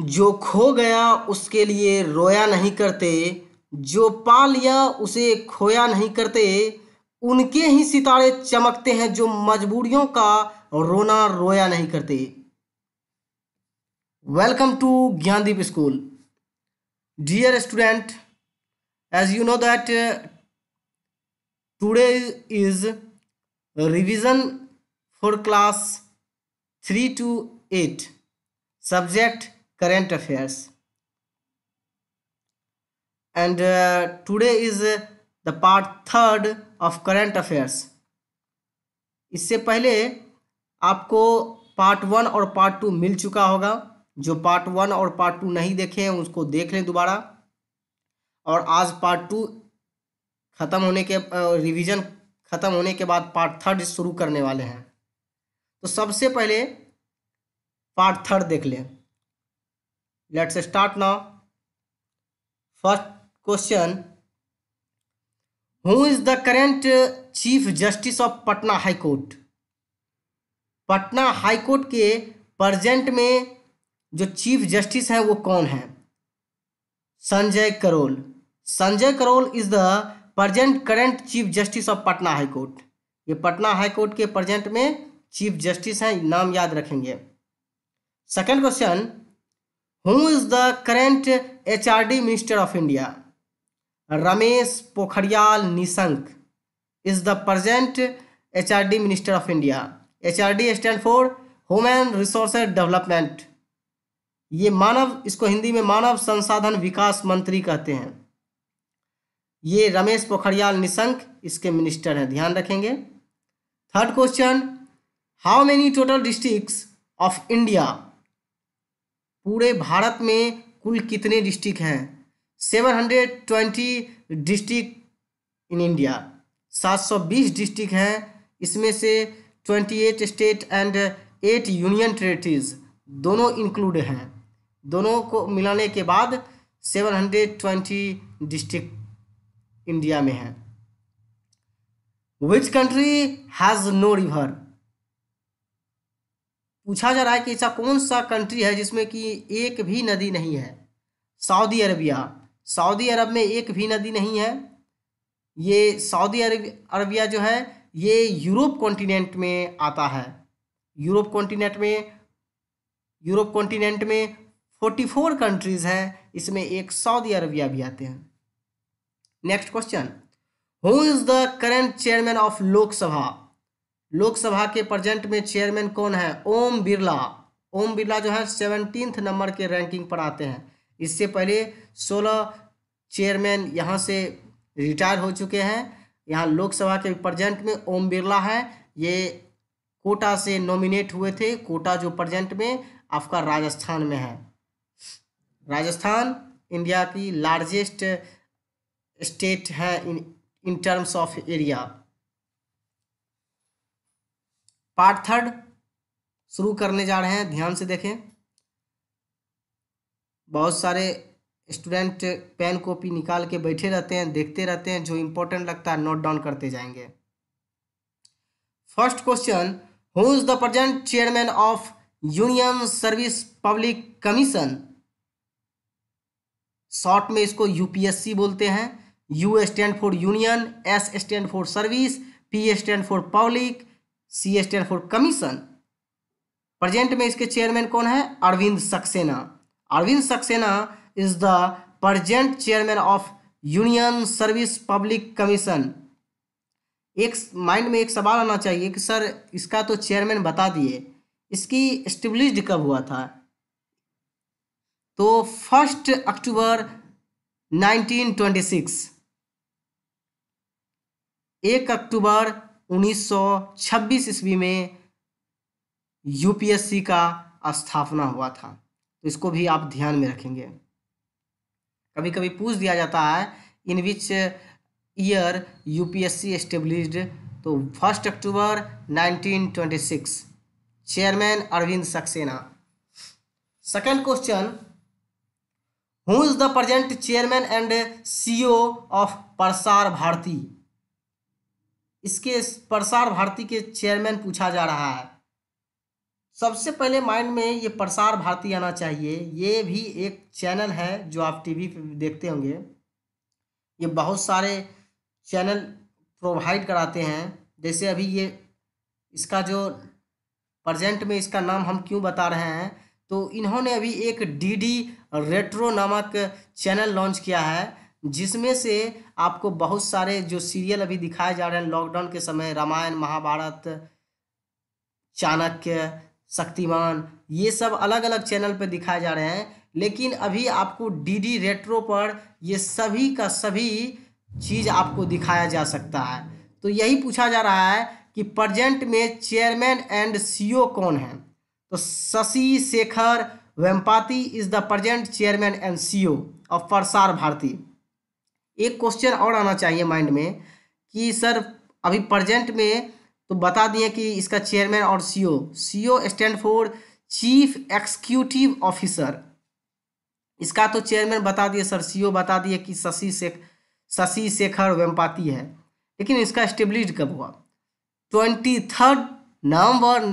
जो खो गया उसके लिए रोया नहीं करते जो पा लिया उसे खोया नहीं करते उनके ही सितारे चमकते हैं जो मजबूरियों का रोना रोया नहीं करते welcome to Gyandeep school dear student as you know that today is revision for class three to eight subject current affairs and uh, today is uh, the part third of current affairs इससे पहले आपको part one और part two मिल चुका होगा जो part one और part two नहीं देखे हैं उसको देख लें दोबारा और आज पार्ट टू ख़त्म होने के रिवीजन ख़त्म होने के बाद पार्ट थर्ड शुरू करने वाले हैं तो सबसे पहले पार्ट थर्ड देख लें let's start now first question who is the current chief justice of Patna high court Patna high court के प्रजेंट में जो चीफ जस्टिस हैं वो कौन है Sanjay Karol Sanjay Karol is the present current chief justice of Patna high court ये पटना हाई कोर्ट के प्रजेंट में चीफ जस्टिस हैं नाम याद रखेंगे second question who is the current H R D minister of India Ramesh Pokhriyal Nishank is the present H R D minister of India H R D stand for human resource development ये मानव इसको हिंदी में मानव संसाधन विकास मंत्री कहते हैं ये रमेश पोखरियाल निशंक इसके मिनिस्टर हैं ध्यान रखेंगे third question how many total district of India पूरे भारत में कुल कितने डिस्ट्रिक्ट हैं seven hundred twenty district in India सात सौ बीस डिस्ट्रिक्ट हैं इसमें से twenty eight state and eight union territories दोनों इंक्लूड हैं दोनों को मिलाने के बाद seven hundred twenty district India में हैं which country has no river पूछा जा रहा है कि ऐसा कौन सा कंट्री है जिसमें कि एक भी नदी नहीं है सऊदी अरबिया सऊदी अरब में एक भी नदी नहीं है ये सऊदी अरब अरबिया जो है ये यूरोप कॉन्टिनेंट में आता है यूरोप कॉन्टिनेंट में यूरोप कॉन्टिनेंट में फोर्टी फोर कंट्रीज हैं इसमें एक सऊदी अरबिया भी आते हैं next question who is the current chairman of Lok Sabha Lok Sabha के प्रेजेंट में चेयरमैन कौन है ओम बिरला ओम बिरला जो है सेवनटीन नंबर के रैंकिंग पर आते हैं इससे पहले सोलह चेयरमैन यहाँ से रिटायर हो चुके हैं यहाँ लोकसभा के प्रेजेंट में ओम बिरला है ये कोटा से नॉमिनेट हुए थे कोटा जो प्रेजेंट में आपका राजस्थान में है राजस्थान इंडिया की लार्जेस्ट स्टेट है in in terms of area part third शुरू करने जा रहे हैं ध्यान से देखें बहुत सारे स्टूडेंट पेन कॉपी निकाल के बैठे रहते हैं देखते रहते हैं जो इंपॉर्टेंट लगता है नोट डाउन करते जाएंगे first question who is the present chairman of union service public commission short में इसको यूपीएससी बोलते हैं U stand for union S stand for service P stand for public C S tell for commission present में इसके chairman कौन है Arvind Saxena Arvind Saxena is the present chairman of union service public commission एक mind में एक सवाल आना चाहिए कि सर इसका तो चेयरमैन बता दिए इसकी स्टेब्लिश कब हुआ था तो फर्स्ट अक्टूबर 1926 एक अक्टूबर 1926 1926 ईस्वी में यूपीएससी का स्थापना हुआ था तो इसको भी आप ध्यान में रखेंगे कभी कभी पूछ दिया जाता है in which year UPSC established तो first October 1926 chairman Arvind Saxena second question who is the present chairman and CEO of Prasar Bharati इसके प्रसार भारती के चेयरमैन पूछा जा रहा है सबसे पहले माइंड में ये प्रसार भारती आना चाहिए ये भी एक चैनल है जो आप टीवी पे देखते होंगे ये बहुत सारे चैनल प्रोवाइड कराते हैं जैसे अभी ये इसका जो प्रजेंट में इसका नाम हम क्यों बता रहे हैं तो इन्होंने अभी एक डी डी रेट्रो नामक चैनल लॉन्च किया है जिसमें से आपको बहुत सारे जो सीरियल अभी दिखाए जा रहे हैं लॉकडाउन के समय रामायण महाभारत चाणक्य शक्तिमान ये सब अलग अलग चैनल पर दिखाए जा रहे हैं लेकिन अभी आपको डीडी रेट्रो पर ये सभी का सभी चीज़ आपको दिखाया जा सकता है तो यही पूछा जा रहा है कि प्रजेंट में चेयरमैन एंड सीईओ कौन है तो Shashi Shekhar Vempati is the present chairman and CEO of Prasar Bharati एक क्वेश्चन और आना चाहिए माइंड में कि सर अभी प्रजेंट में तो बता दिए कि इसका चेयरमैन और C O stand for chief executive officer इसका तो चेयरमैन बता दिए सर ओ e बता दिए कि शशि शेख शशि शेखर वेम्पाती है लेकिन इसका स्टेब्लिश कब हुआ twenty third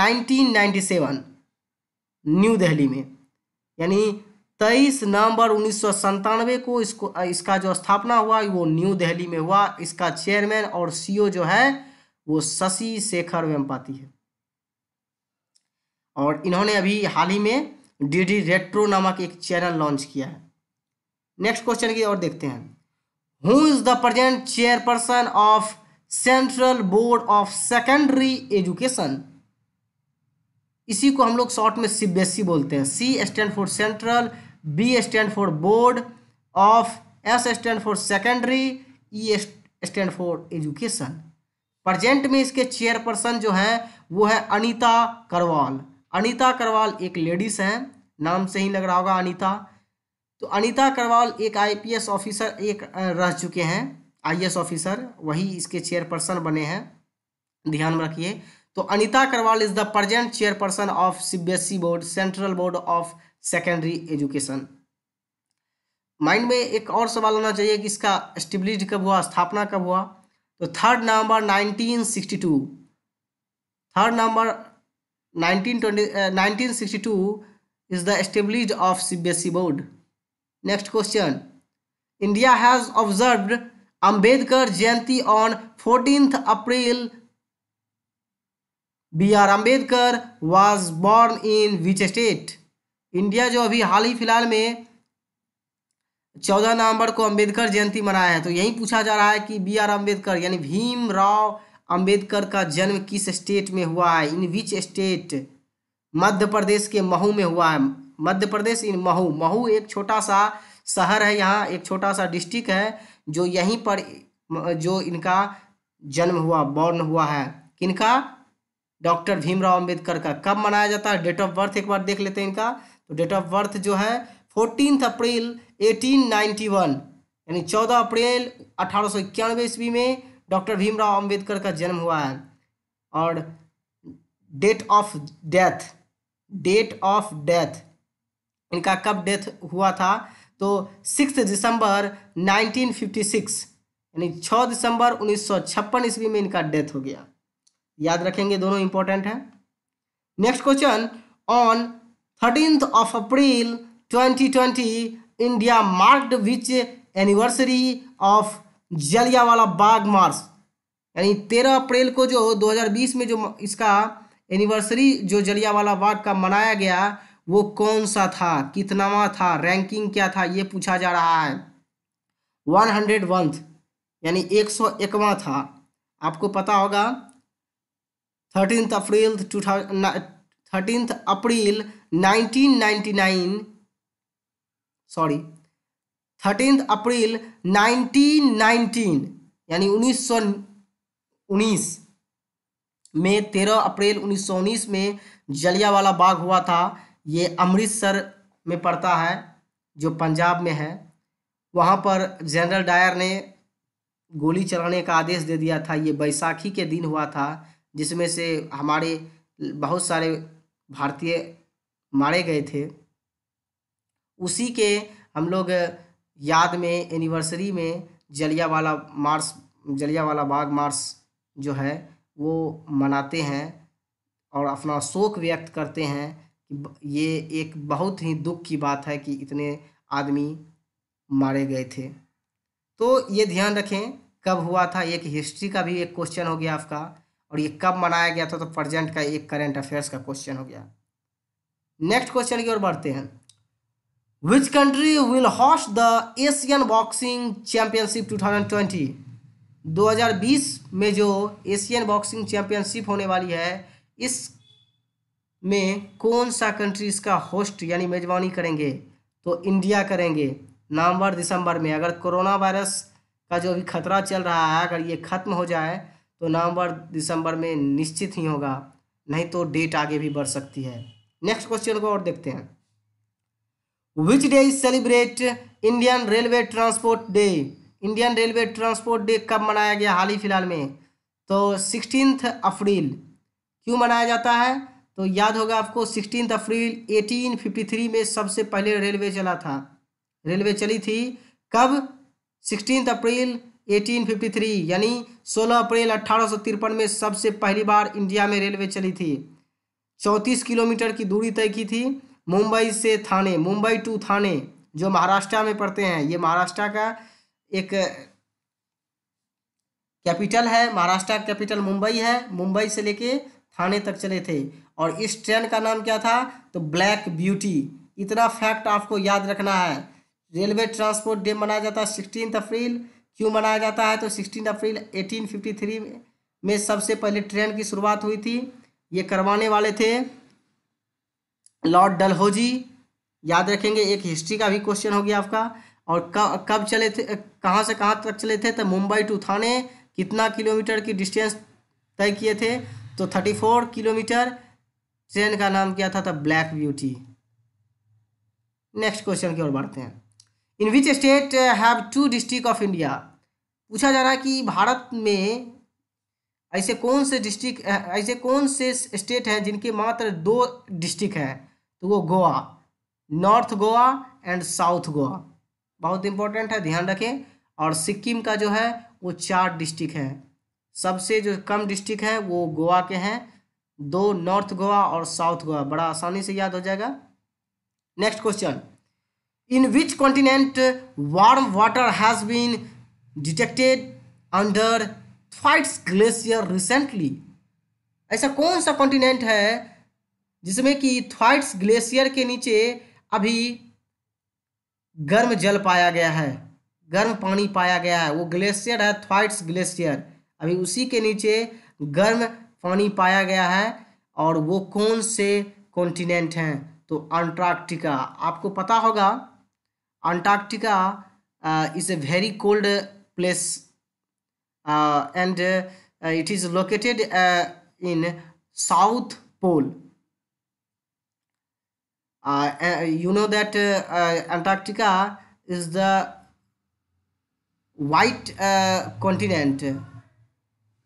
ninety seven new Delhi में यानी तेईस नवंबर उन्नीस को इसको इसका जो स्थापना हुआ वो न्यू दिल्ली में हुआ इसका चेयरमैन और सीईओ जो है वो शशि शेखर वेम्पाती है और इन्होंने अभी हाल ही में डी डी रेट्रो नामक एक चैनल लॉन्च किया है नेक्स्ट क्वेश्चन की ओर देखते हैं who is the present chairperson of central board of secondary education इसी को हम लोग शॉर्ट में सी बोलते हैं C stand for central B stand for board of S stand for secondary E stand for education present में इसके चेयरपर्सन जो हैं वो है अनीता करवाल अनीता करवाल एक लेडीज हैं नाम से ही लग रहा होगा अनीता तो अनीता करवाल एक आईपीएस ऑफिसर एक रह चुके हैं आईएएस ऑफिसर वही इसके चेयरपर्सन बने हैं ध्यान में रखिए तो Anita Karwal is the present chairperson of C board central board of secondary education mind में एक और सवाल होना चाहिए कि इसका स्टेबिलिटी कब हुआ स्थापना कब हुआ तो third November 1962 third November 1920 1962 is the establish of CBSE board next question India has observe Ambedkar Jayanti on fourteenth April B R Ambedkar was born in which state India जो अभी हाल ही फिलहाल में चौदह नवंबर को अंबेडकर जयंती मनाया है तो यही पूछा जा रहा है कि बी आर अम्बेडकर यानी भीम राव अम्बेडकर का जन्म किस स्टेट में हुआ है इन विच स्टेट मध्य प्रदेश के महू में हुआ है मध्य प्रदेश इन महू महू एक छोटा सा शहर है यहाँ एक छोटा सा डिस्ट्रिक्ट है जो यहीं पर जो इनका जन्म हुआ बॉर्न हुआ है किनका डॉक्टर भीमराव अंबेडकर का कब मनाया जाता है डेट ऑफ बर्थ एक बार देख लेते हैं इनका तो डेट ऑफ बर्थ जो है फोर्टीन अप्रैल 1891 यानी 14 अप्रैल अठारह ईस्वी में डॉक्टर भीमराव अंबेडकर का जन्म हुआ है और date of death date of death इनका कब डेथ हुआ था तो सिक्स दिसंबर 1956 यानी 6 दिसंबर उन्नीस ईस्वी में इनका डेथ हो गया याद रखेंगे दोनों इंपॉर्टेंट है next question on thirteenth of April 2020 India marked which anniversary of Jallianwala Bagh March यानी 13 अप्रैल को जो 2020 में जो इसका एनिवर्सरी जो जलियावाला बाग का मनाया गया वो कौन सा था कितनावा था रैंकिंग क्या था ये पूछा जा रहा है वन हंड्रेड वंथ यानी एक सौ एकवा था आपको पता होगा thirteen April to thirteen April 1999 sorry thirteen April 1919 यानी उन्नीस में 13 अप्रैल 1919 में जलियावाला बाग हुआ था ये अमृतसर में पड़ता है जो पंजाब में है वहाँ पर जनरल डायर ने गोली चलाने का आदेश दे दिया था ये बैसाखी के दिन हुआ था जिसमें से हमारे बहुत सारे भारतीय मारे गए थे उसी के हम लोग याद में एनिवर्सरी में जलियावाला जलिया जलियावाला बाग मार्स जो है वो मनाते हैं और अपना शोक व्यक्त करते हैं कि ये एक बहुत ही दुख की बात है कि इतने आदमी मारे गए थे तो ये ध्यान रखें कब हुआ था एक हिस्ट्री का भी एक क्वेश्चन हो गया आपका और ये कब मनाया गया था तो प्रजेंट का एक करेंट अफेयर्स का क्वेश्चन हो गया नेक्स्ट क्वेश्चन की ओर बढ़ते हैं which country will host the Asian boxing championship 2020 2020 में जो एशियन बॉक्सिंग चैंपियनशिप होने वाली है इस में कौन सा कंट्री इसका होस्ट यानी मेजबानी करेंगे तो इंडिया करेंगे नवंबर दिसंबर में अगर कोरोना वायरस का जो अभी खतरा चल रहा है अगर ये ख़त्म हो जाए तो नवंबर दिसंबर में निश्चित ही होगा नहीं तो डेट आगे भी बढ़ सकती है नेक्स्ट क्वेश्चन को और देखते हैं which day is celebrate Indian railway transport day Indian railway transport day कब मनाया गया हाल ही फिलहाल में तो सिक्सटीन अप्रैल क्यों मनाया जाता है तो याद होगा आपको सिक्सटीन अप्रैल 1853 में सबसे पहले रेलवे चला था रेलवे चली थी कब सिक्सटीन अप्रैल 1853 यानी 16 अप्रैल अट्ठारह में सबसे पहली बार इंडिया में रेलवे चली थी चौंतीस किलोमीटर की दूरी तय की थी मुंबई से थाने मुंबई टू थाने जो महाराष्ट्र में पड़ते हैं ये महाराष्ट्र का एक कैपिटल है महाराष्ट्र का कैपिटल मुंबई है मुंबई से लेके थाने तक चले थे और इस ट्रेन का नाम क्या था तो ब्लैक ब्यूटी इतना फैक्ट आपको याद रखना है रेलवे ट्रांसपोर्ट डे मनाया जाता है सिक्सटीन अप्रैल क्यों मनाया जाता है तो sixteen April eighteen fifty three में सबसे पहले ट्रेन की शुरुआत हुई थी ये करवाने वाले थे लॉर्ड डलहौजी याद रखेंगे एक हिस्ट्री का भी क्वेश्चन हो गया आपका और कब चले थे कहाँ से कहाँ तक चले थे तो मुंबई टू थाने कितना किलोमीटर की डिस्टेंस तय किए थे तो थर्टी फोर किलोमीटर ट्रेन का नाम क्या था तो ब्लैक ब्यूटी नेक्स्ट क्वेश्चन की ओर बढ़ते हैं in which state have two district of India पूछा जा रहा है कि भारत में ऐसे कौन से डिस्ट्रिक्ट ऐसे कौन से स्टेट हैं जिनके मात्र दो डिस्ट्रिक्ट हैं तो वो Goa north Goa and south Goa बहुत इंपॉर्टेंट है ध्यान रखें और सिक्किम का जो है वो चार डिस्ट्रिक्ट हैं सबसे जो कम डिस्ट्रिक्ट है वो गोवा के हैं दो नॉर्थ गोवा और साउथ गोवा बड़ा आसानी से याद हो जाएगा next question in which continent warm water has been detected under Thwaites glacier recently ऐसा कौन सा कॉन्टिनेंट है जिसमें कि थ्वाइट्स ग्लेशियर के नीचे अभी गर्म जल पाया गया है गर्म पानी पाया गया है वो ग्लेशियर है थ्वाइट्स ग्लेशियर अभी उसी के नीचे गर्म पानी पाया गया है और वो कौन से कॉन्टिनेंट हैं तो अंटार्कटिका आपको पता होगा Antarctica is a very cold place Uh, and uh, uh, it is located in South Pole. you know that Antarctica is the white uh, continent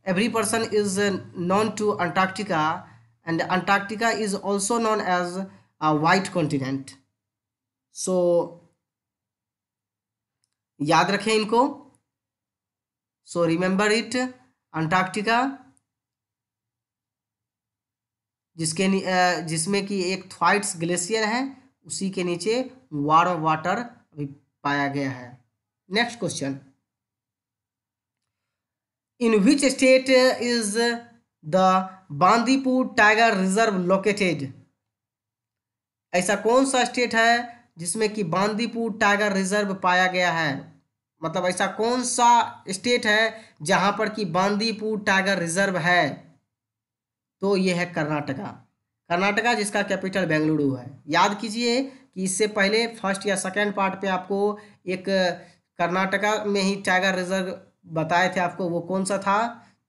every person is uh, known to antarctica and antarctica is also known as a white continent so याद रखें इनको so remember it antarctica जिसके जिसमें कि एक थ्वाइट्स glacier है उसी के नीचे वार वाटर अभी पाया गया है next question in which state is the Bandipur tiger reserve located ऐसा कौन सा स्टेट है जिसमें कि बांदीपुर टाइगर रिजर्व पाया गया है मतलब ऐसा कौन सा स्टेट है जहाँ पर कि बांदीपुर टाइगर रिजर्व है तो ये है कर्नाटका कर्नाटका जिसका कैपिटल बेंगलुरु है याद कीजिए कि इससे पहले फर्स्ट या सेकेंड पार्ट पे आपको एक कर्नाटका में ही टाइगर रिजर्व बताए थे आपको वो कौन सा था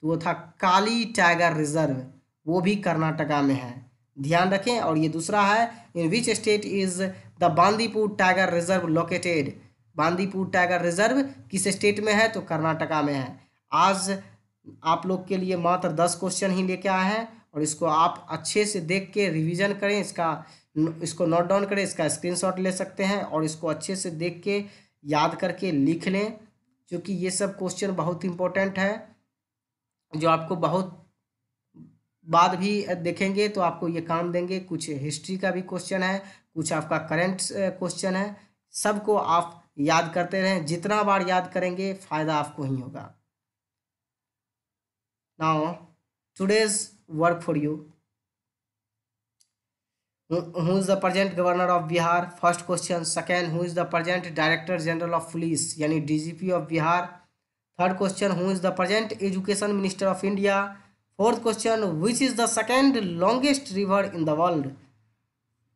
तो वो था काली टाइगर रिजर्व वो भी कर्नाटका में है ध्यान रखें और ये दूसरा है in which state is the Bandipur tiger reserve located Bandipur tiger reserve किस स्टेट में है तो कर्नाटका में है आज आप लोग के लिए मात्र दस क्वेश्चन ही लेके आए हैं और इसको आप अच्छे से देख के रिविज़न करें इसका इसको नोट डाउन करें इसका स्क्रीनशॉट ले सकते हैं और इसको अच्छे से देख के याद करके लिख लें क्योंकि ये सब क्वेश्चन बहुत इम्पोर्टेंट है जो आपको बहुत बाद भी देखेंगे तो आपको ये काम देंगे कुछ हिस्ट्री का भी क्वेश्चन है कुछ आपका करेंट क्वेश्चन है सबको आप याद करते रहें जितना बार याद करेंगे फ़ायदा आपको ही होगा now today's work for you who is the present governor of Bihar first question second who is the present director general of police यानी DGP of Bihar third question who is the present education minister of India fourth question which is the second longest river in the world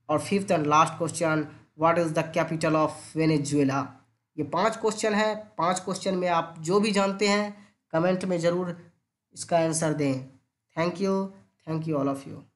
और fifth and last question what is the capital of Venezuela ये पांच question हैं पांच question में आप जो भी जानते हैं कमेंट में ज़रूर इसका आंसर दें thank you thank you all of you